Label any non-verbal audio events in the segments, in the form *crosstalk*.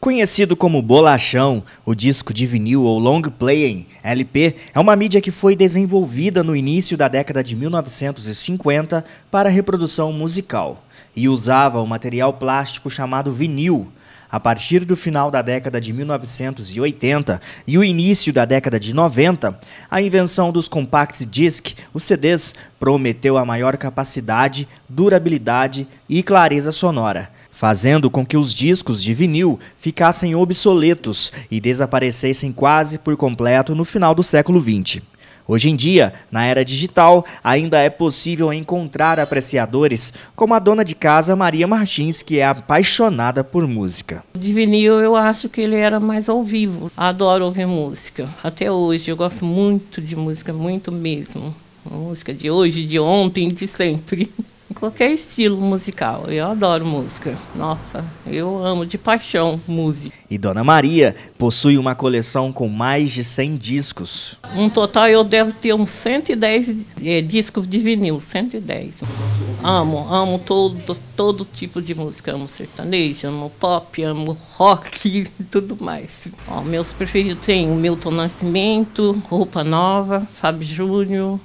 Conhecido como bolachão, o disco de vinil ou long playing LP é uma mídia que foi desenvolvida no início da década de 1950 para reprodução musical e usava um material plástico chamado vinil. A partir do final da década de 1980 e o início da década de 90, a invenção dos compact disc, os CDs, prometeu a maior capacidade, durabilidade e clareza sonora fazendo com que os discos de vinil ficassem obsoletos e desaparecessem quase por completo no final do século XX. Hoje em dia, na era digital, ainda é possível encontrar apreciadores como a dona de casa Maria Martins, que é apaixonada por música. De vinil, eu acho que ele era mais ao vivo. Adoro ouvir música. Até hoje, eu gosto muito de música, muito mesmo. Música de hoje, de ontem, de sempre. *laughs* qualquer estilo musical. Eu adoro música. Nossa, eu amo de paixão música. E Dona Maria possui uma coleção com mais de 100 discos. Um total eu devo ter uns 110 é, eh, discos de vinil, 110. Amo, amo todo, todo tipo de música. Amo sertanejo, amo pop, amo rock *laughs* e tudo mais. Ó, meus preferidos tem o Milton Nascimento, Roupa Nova, Fábio Júnior,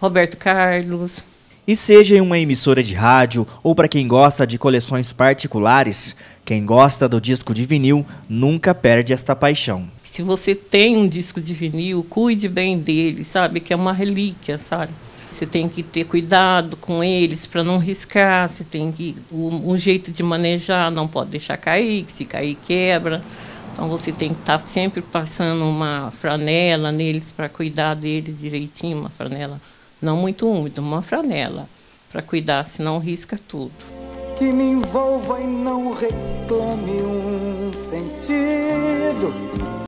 Roberto Carlos, e seja em uma emissora de rádio ou para quem gosta de coleções particulares, quem gosta do disco de vinil nunca perde esta paixão. Se você tem um disco de vinil, cuide bem dele, sabe? Que é uma relíquia, sabe? Você tem que ter cuidado com eles para não riscar, você tem que um, um, jeito de manejar, não pode deixar cair, que se cair quebra. Então você tem que estar tá sempre passando uma franela neles para cuidar dele direitinho, uma franela não muito úmido, uma franela, para cuidar, senão risca tudo. Que me envolva e não reclame um sentido